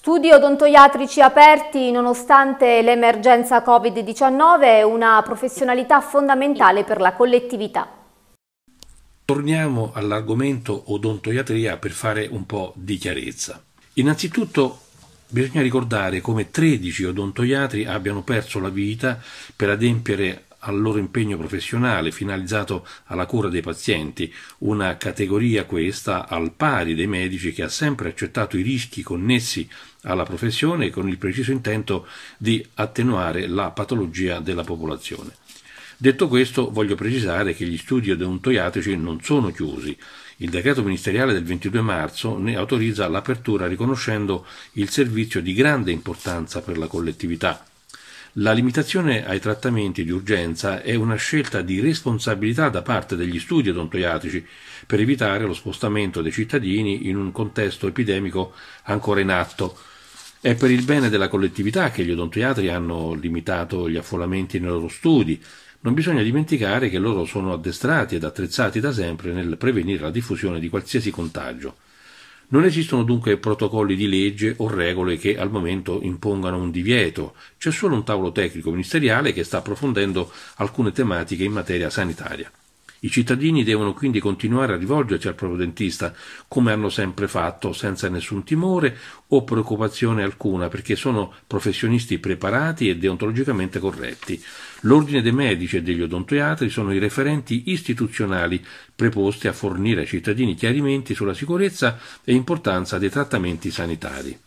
Studi odontoiatrici aperti nonostante l'emergenza Covid-19 è una professionalità fondamentale per la collettività. Torniamo all'argomento odontoiatria per fare un po' di chiarezza. Innanzitutto bisogna ricordare come 13 odontoiatri abbiano perso la vita per adempiere al loro impegno professionale finalizzato alla cura dei pazienti, una categoria questa al pari dei medici che ha sempre accettato i rischi connessi alla professione con il preciso intento di attenuare la patologia della popolazione. Detto questo, voglio precisare che gli studi odontoiatrici non sono chiusi. Il decreto ministeriale del 22 marzo ne autorizza l'apertura riconoscendo il servizio di grande importanza per la collettività la limitazione ai trattamenti di urgenza è una scelta di responsabilità da parte degli studi odontoiatrici per evitare lo spostamento dei cittadini in un contesto epidemico ancora in atto. È per il bene della collettività che gli odontoiatri hanno limitato gli affollamenti nei loro studi. Non bisogna dimenticare che loro sono addestrati ed attrezzati da sempre nel prevenire la diffusione di qualsiasi contagio. Non esistono dunque protocolli di legge o regole che al momento impongano un divieto, c'è solo un tavolo tecnico ministeriale che sta approfondendo alcune tematiche in materia sanitaria. I cittadini devono quindi continuare a rivolgersi al proprio dentista, come hanno sempre fatto, senza nessun timore o preoccupazione alcuna, perché sono professionisti preparati e deontologicamente corretti. L'Ordine dei Medici e degli Odontoiatri sono i referenti istituzionali preposti a fornire ai cittadini chiarimenti sulla sicurezza e importanza dei trattamenti sanitari.